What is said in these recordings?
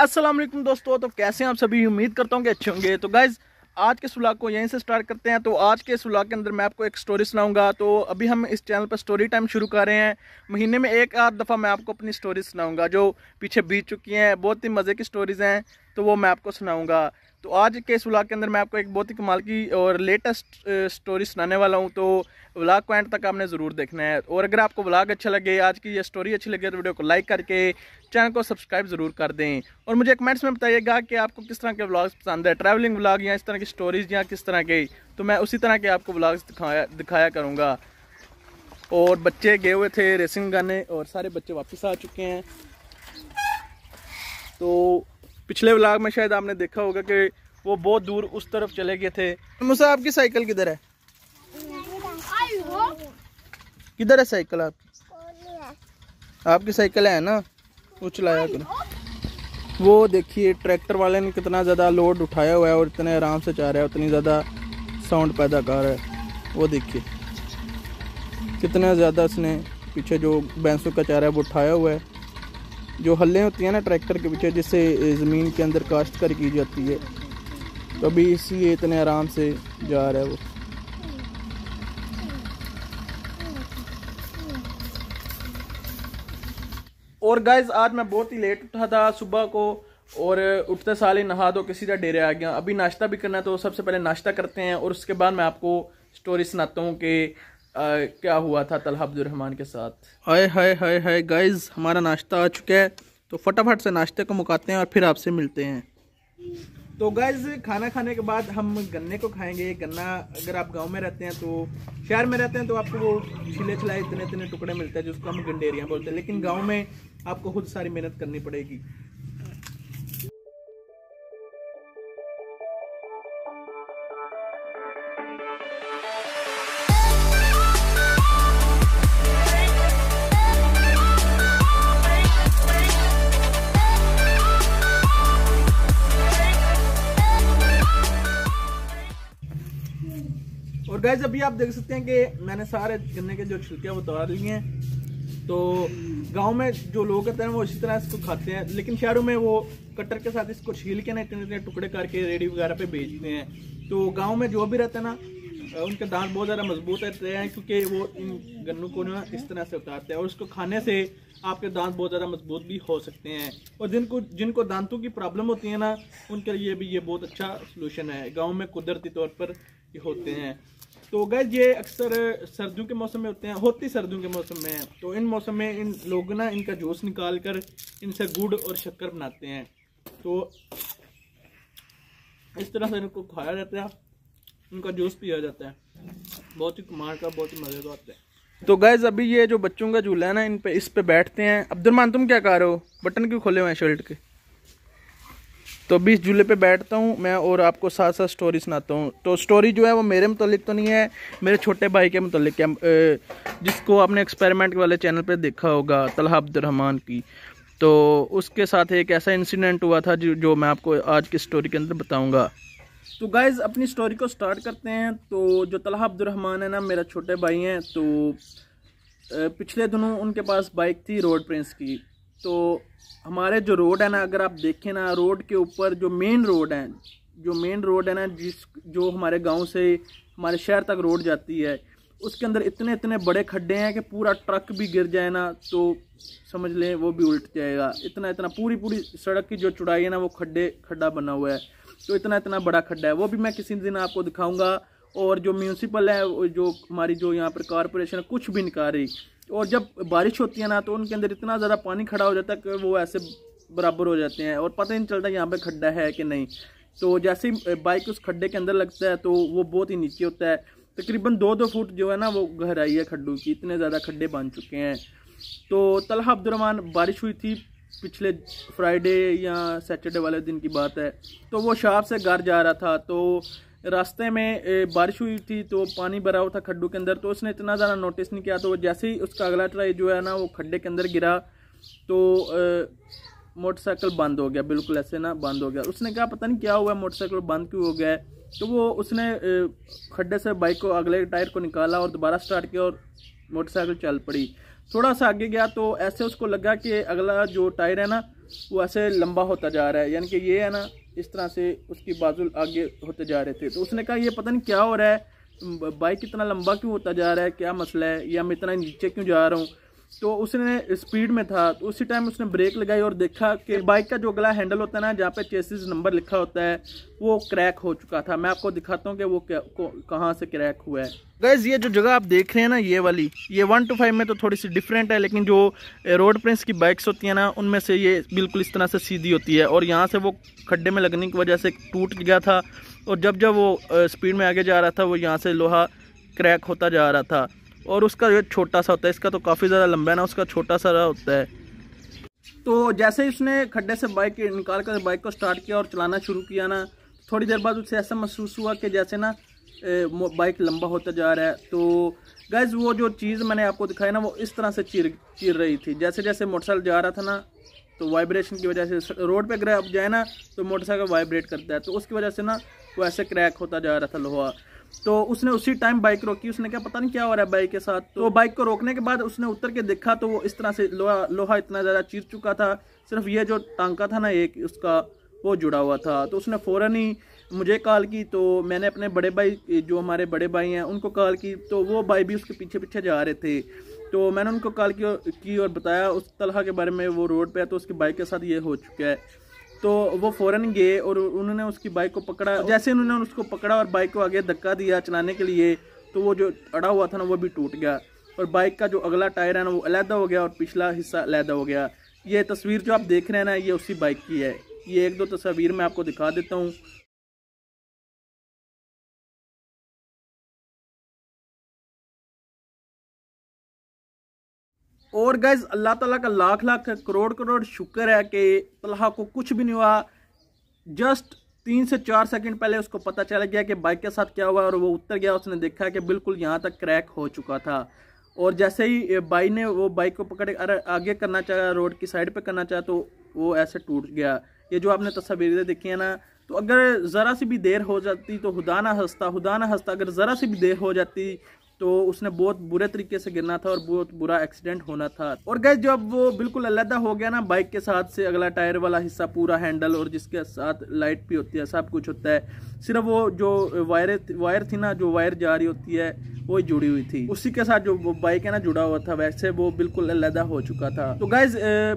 असलम दोस्तों तो कैसे हैं आप सभी उम्मीद करता हूँ कि अच्छे होंगे तो गाइज़ आज के सुलाग को यहीं से स्टार्ट करते हैं तो आज के सुलाग के अंदर मैं आपको एक स्टोरी सुनाऊंगा तो अभी हम इस चैनल पर स्टोरी टाइम शुरू कर रहे हैं महीने में एक आध दफ़ा मैं आपको अपनी स्टोरी सुनाऊंगा जो पीछे बीत चुकी हैं बहुत ही मज़े की स्टोरीज़ हैं तो वो मैं आपको सुनाऊंगा तो आज के सुलाग के अंदर मैं आपको एक बहुत ही कमाल की और लेटेस्ट स्टोरी सुनाने वाला हूँ तो व्लाग को एंड तक आपने ज़रूर देखना है और अगर आपको व्लाग अच्छा लगे आज की ये स्टोरी अच्छी लगे तो वीडियो को लाइक करके चैनल को सब्सक्राइब ज़रूर कर दें और मुझे कमेंट्स में बताइएगा कि आपको किस तरह के व्लाग्स पसंद है ट्रैवलिंग व्लाग या इस तरह की स्टोरीज़ या किस तरह के तो मैं उसी तरह के आपको व्लाग्स दिखाया दिखाया करूँगा और बच्चे गए हुए थे रेसिंग गाने और सारे बच्चे वापस आ चुके हैं तो पिछले व्लाग में शायद आपने देखा होगा कि वो बहुत दूर उस तरफ चले गए थे मुसा आपकी साइकिल किधर है किधर है साइकिल आपकी आपकी साइकिल है ना वो चलाया करो वो देखिए ट्रैक्टर वाले ने कितना ज़्यादा लोड उठाया हुआ है और इतने आराम से चाह रहा है उतनी ज़्यादा साउंड पैदा कर रहा है वो देखिए कितना ज़्यादा उसने पीछे जो बैंसों का चारा है वो उठाया हुआ है जो हल्ले होती हैं ना ट्रैक्टर के पीछे जिससे ज़मीन के अंदर काश्तकारी की जाती है तो अभी इसलिए इतने आराम से जा रहा है वो और गाइज आज मैं बहुत ही लेट उठा था सुबह को और उठते साल ही नहा दो किसी तरह डेरे आ गया अभी नाश्ता भी करना है तो सबसे पहले नाश्ता करते हैं और उसके बाद मैं आपको स्टोरी सुनाता हूँ कि क्या हुआ था तलहा अब्दुलरहमान के साथ हाय हाय हाय हाय गाइज हमारा नाश्ता आ चुका है तो फटाफट से नाश्ते को मुकाते हैं और फिर आपसे मिलते हैं तो गैज खाना खाने के बाद हम गन्ने को खाएंगे गन्ना अगर आप गांव में रहते हैं तो शहर में रहते हैं तो आपको वो छिले छिलाए इतने इतने टुकड़े मिलते हैं जिसको हम गंडेरिया बोलते हैं लेकिन गाँव में आपको खुद सारी मेहनत करनी पड़ेगी गैस अभी आप देख सकते हैं कि मैंने सारे गन्ने के जो छिलके वो उतार लिए हैं तो गांव में जो लोग रहते हैं वो इसी तरह इसको खाते हैं लेकिन शहरों में वो कटर के साथ इसको छील के ना इतने इतने टुकड़े करके रेडी वगैरह पे बेचते हैं तो गाँव में जो भी रहते हैं ना उनके दांत बहुत ज़्यादा मजबूत रहते हैं क्योंकि वो इन गन्नों को ना इस तरह से उतारते हैं और उसको खाने से आपके दांत बहुत ज़्यादा मजबूत भी हो सकते हैं और जिनको जिनको दांतों की प्रॉब्लम होती है ना उनके लिए भी ये बहुत अच्छा सोलूशन है गाँव में कुदरती तौर पर ये होते हैं तो गैस ये अक्सर सर्दियों के मौसम में होते हैं होती सर्दियों के मौसम में तो इन मौसम में इन लोग ना इनका जूस निकाल कर इनसे गुड़ और शक्कर बनाते हैं तो इस तरह से इनको खाया जाता है इनका जूस पिया जाता है बहुत ही कुमार का बहुत ही मज़े का आता है तो गैज अभी ये जो बच्चों का झूला है ना इन पे इस पे बैठते हैं अब्दुलमान तुम क्या कह रहे हो बटन क्यों खोले हुए हैं शर्ट के तो बीस झूले पे बैठता हूँ मैं और आपको साथ साथ स्टोरी सुनाता हूँ तो स्टोरी जो है वो मेरे मतलब तो नहीं है मेरे छोटे भाई के मतलब है जिसको आपने एक्सपेरिमेंट वाले चैनल पे देखा होगा तलहा अब्दुलरहमान की तो उसके साथ एक ऐसा इंसिडेंट हुआ था जो जो मैं आपको आज की स्टोरी के अंदर बताऊँगा तो गाइज़ अपनी स्टोरी को स्टार्ट करते हैं तो जो तलहा अब्दुलरहमान है ना मेरा छोटे भाई हैं तो पिछले दिनों उनके पास बाइक थी रोड प्रिंस की तो हमारे जो रोड है ना अगर आप देखें ना रोड के ऊपर जो मेन रोड है जो मेन रोड है ना जिस जो हमारे गांव से हमारे शहर तक रोड जाती है उसके अंदर इतने इतने बड़े खड्डे हैं कि पूरा ट्रक भी गिर जाए ना तो समझ लें वो भी उल्ट जाएगा इतना इतना पूरी पूरी सड़क की जो चुड़ाई है ना वो खड्डे खड्डा बना हुआ है तो इतना इतना बड़ा खड्डा है वो भी मैं किसी दिन आपको दिखाऊँगा और जो म्यूनसिपल है जो हमारी जो यहाँ पर कॉरपोरेशन कुछ भी निकाल रही और जब बारिश होती है ना तो उनके अंदर इतना ज़्यादा पानी खड़ा हो जाता है कि वो ऐसे बराबर हो जाते हैं और पता ही नहीं चलता यहाँ पर खड्डा है कि नहीं तो जैसे ही बाइक उस खड्डे के अंदर लगता है तो वो बहुत ही नीचे होता है तकरीबन दो दो फुट जो है ना वो गहराई है खड्डों की इतने ज़्यादा खड्डे बन चुके हैं तो तलहा अब्दुलरमान बारिश हुई थी पिछले फ्राइडे या सैटरडे वाले दिन की बात है तो वो शाप से घर जा रहा था तो रास्ते में बारिश हुई थी तो पानी भरा हुआ था खड्डू के अंदर तो उसने इतना ज़्यादा नोटिस नहीं किया तो जैसे ही उसका अगला ट्राई जो है ना वो खड्डे के अंदर गिरा तो मोटरसाइकिल बंद हो गया बिल्कुल ऐसे ना बंद हो गया उसने कहा पता नहीं क्या हुआ मोटरसाइकिल बंद क्यों हो गया है तो वो उसने खड्डे से बाइक को अगले टायर को निकाला और दोबारा स्टार्ट किया और मोटरसाइकिल चल पड़ी थोड़ा सा आगे गया तो ऐसे उसको लगा कि अगला जो टायर है ना वो ऐसे लंबा होता जा रहा है यानी कि ये है ना इस तरह से उसकी बाजुल आगे होते जा रहे थे तो उसने कहा ये पता नहीं क्या हो रहा है बाइक इतना लंबा क्यों होता जा रहा है क्या मसला है या मैं इतना नीचे क्यों जा रहा हूँ तो उसने स्पीड में था तो उसी टाइम उसने ब्रेक लगाई और देखा कि बाइक का जो अगला हैंडल होता है ना जहाँ पे चेसिस नंबर लिखा होता है वो क्रैक हो चुका था मैं आपको दिखाता हूँ कि वो कहाँ से क्रैक हुआ है गैज़ ये जो जगह आप देख रहे हैं ना ये वाली ये वन टू फाइव में तो थोड़ी सी डिफरेंट है लेकिन जो रोड प्रिंस की बाइक्स होती हैं ना उनमें से ये बिल्कुल इस तरह से सीधी होती है और यहाँ से वो खड्डे में लगने की वजह से टूट गया था और जब जब वो स्पीड में आगे जा रहा था वो यहाँ से लोहा क्रैक होता जा रहा था और उसका जो छोटा सा होता है इसका तो काफ़ी ज़्यादा लंबा है ना उसका छोटा सा होता है तो जैसे ही उसने खड्डे से बाइक निकाल कर बाइक को स्टार्ट किया और चलाना शुरू किया ना थोड़ी देर बाद उसे ऐसा महसूस हुआ कि जैसे ना बाइक लंबा होता जा रहा है तो गैज वो जो चीज़ मैंने आपको दिखाई ना वो इस तरह से चीर चीर रही थी जैसे जैसे मोटरसाइकिल जा रहा था ना तो वाइब्रेशन की वजह से रोड पे अगर आप जाए ना तो मोटरसाइकिल वाइब्रेट करता है तो उसकी वजह से ना वो ऐसे क्रैक होता जा रहा था लोहा तो उसने उसी टाइम बाइक रोकी उसने क्या पता नहीं क्या हो रहा है बाइक के साथ तो बाइक को रोकने के बाद उसने उतर के देखा तो वो इस तरह से लोहा लोहा इतना ज़्यादा चीर चुका था सिर्फ ये जो टांका था ना एक उसका वो जुड़ा हुआ था तो उसने फ़ौरन ही मुझे कॉल की तो मैंने अपने बड़े भाई जो हमारे बड़े भाई हैं उनको कॉल की तो वो भाई भी उसके पीछे पीछे जा रहे थे तो मैंने उनको कॉल की और बताया उस तलहा के बारे में वो रोड पर है तो उसकी बाइक के साथ ये हो चुका है तो वो फ़ौरन गए और उन्होंने उसकी बाइक को पकड़ा जैसे उन्होंने उसको पकड़ा और बाइक को आगे धक्का दिया चलाने के लिए तो वो जो अड़ा हुआ था ना वो भी टूट गया और बाइक का जो अगला टायर है ना वो अलहदा हो गया और पिछला हिस्सा अलहदा हो गया ये तस्वीर जो आप देख रहे हैं ना ये उसी बाइक की है ये एक दो तस्वीर मैं आपको दिखा देता हूँ और गैज़ अल्लाह ताला का लाख लाख करोड़ करोड़ शुक्र है कि तलहा को कुछ भी नहीं हुआ जस्ट तीन से चार सेकंड पहले उसको पता चल गया कि बाइक के साथ क्या हुआ और वो उतर गया उसने देखा कि बिल्कुल यहाँ तक क्रैक हो चुका था और जैसे ही बाई ने वो बाइक को पकड़ अरे आगे करना चाहा रोड की साइड पे करना चाहा तो वो ऐसे टूट गया ये जो आपने तस्वीरें देखी हैं ना तो अगर ज़रा सी भी देर हो जाती तो ना हंसता ना हंसता अगर ज़रा सी भी देर हो जाती तो उसने बहुत बुरे तरीके से गिरना था और बहुत बुरा एक्सीडेंट होना था और गैस जब वो बिल्कुल अलहदा हो गया ना बाइक के साथ से अगला टायर वाला हिस्सा पूरा हैंडल और जिसके साथ लाइट भी होती है सब कुछ होता है सिर्फ वो जो वायर वायर थी ना जो वायर जा रही होती है वो जुड़ी हुई थी उसी के साथ जो बाइक है ना जुड़ा हुआ था वैसे वो बिल्कुल अलहदा हो चुका था तो गैज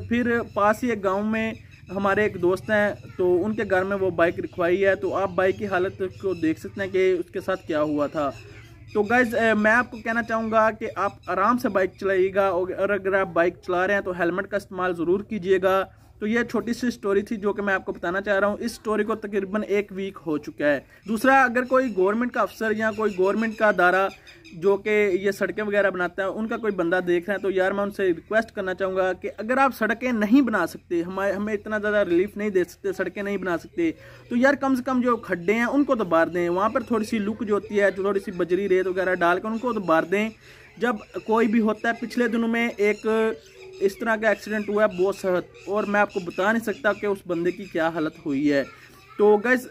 फिर पास ही एक गाँव में हमारे एक दोस्त हैं तो उनके घर में वो बाइक रखवाई है तो आप बाइक की हालत को देख सकते हैं कि उसके साथ क्या हुआ था तो गैज़ मैं आपको कहना चाहूँगा कि आप आराम से बाइक चलाइएगा और अगर आप बाइक चला रहे हैं तो हेलमेट का इस्तेमाल ज़रूर कीजिएगा तो ये छोटी सी स्टोरी थी जो कि मैं आपको बताना चाह रहा हूँ इस स्टोरी को तकरीबन एक वीक हो चुका है दूसरा अगर कोई गवर्नमेंट का अफसर या कोई गवर्नमेंट का अदारा जो कि ये सड़कें वगैरह बनाता है उनका कोई बंदा देख रहा है तो यार मैं उनसे रिक्वेस्ट करना चाहूँगा कि अगर आप सड़कें नहीं बना सकते हमारे हमें इतना ज़्यादा रिलीफ नहीं दे सकते सड़कें नहीं बना सकते तो यार कम से कम जो खड्डे हैं उनको तो बार दें वहाँ पर थोड़ी सी लुक जो होती है थोड़ी सी बजरी रेत वगैरह डाल कर उनको तो बार दें जब कोई भी होता है पिछले दिनों में एक इस तरह का एक्सीडेंट हुआ है बहुत सख्त और मैं आपको बता नहीं सकता कि उस बंदे की क्या हालत हुई है तो गैस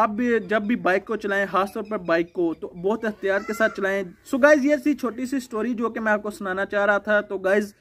आप भी जब भी बाइक को चलाएं खासतौर पर बाइक को तो बहुत एहतियात के साथ चलाएं सो so गाइज़ ये सी छोटी सी स्टोरी जो कि मैं आपको सुनाना चाह रहा था तो गाइज़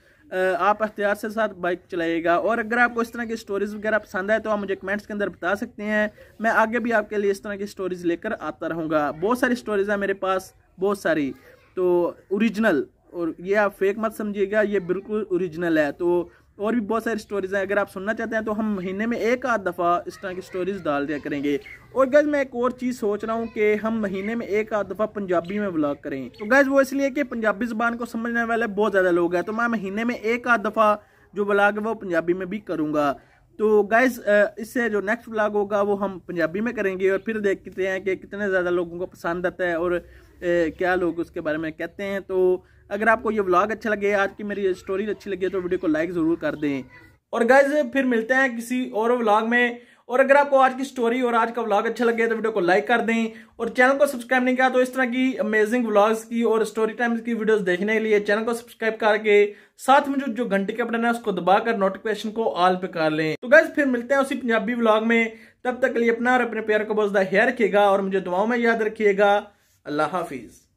आप एहतियात से साथ बाइक चलाइएगा और अगर आपको इस तरह की स्टोरीज़ वगैरह पसंद आए तो आप मुझे कमेंट्स के अंदर बता सकते हैं मैं आगे भी आपके लिए इस तरह की स्टोरीज़ लेकर आता रहूँगा बहुत सारी स्टोरीज़ हैं मेरे पास बहुत सारी तो ओरिजिनल और ये आप फेक मत समझिएगा ये बिल्कुल ओरिजिनल है तो और भी बहुत सारी स्टोरीज हैं अगर आप सुनना चाहते हैं तो हम महीने में एक आध दफ़ा इस तरह की स्टोरीज डाल दिया करेंगे और गैज मैं एक और चीज़ सोच रहा हूँ कि हम महीने में एक आध दफ़ा पंजाबी में ब्लॉग करें तो गैज वो इसलिए कि पंजाबी ज़बान को समझने वाले बहुत ज़्यादा लोग हैं तो मैं महीने में एक आध दफ़ा जो ब्लॉग है वो पंजाबी में भी करूँगा तो गैज इससे जो नेक्स्ट ब्लॉग होगा वो हम पंजाबी में करेंगे और फिर देखते हैं कि कितने ज़्यादा लोगों को पसंद आता है और क्या लोग उसके बारे में कहते हैं तो अगर आपको ये ब्लॉग अच्छा लगे आज की मेरी स्टोरी अच्छी लगी तो वीडियो को लाइक ज़रूर कर दें और गैज फिर मिलते हैं किसी और ब्लॉग में और अगर आपको आज की स्टोरी और आज का व्लॉग अच्छा लगे तो वीडियो को लाइक कर दें और चैनल को सब्सक्राइब नहीं किया तो इस तरह की अमेजिंग व्लॉग्स की और स्टोरी टाइम्स की वीडियोस देखने के लिए चैनल को सब्सक्राइब करके साथ में जो जो घंटे के बटन है उसको दबाकर नोटिफिकेशन को ऑल पे कर लें तो गैस फिर मिलते हैं उसी पंजाबी ब्लॉग में तब तक लिए अपना और अपने प्यार को बहुत ज्यादा हेयर रखिएगा और मुझे दुआओं में याद रखिएगा الله حافظ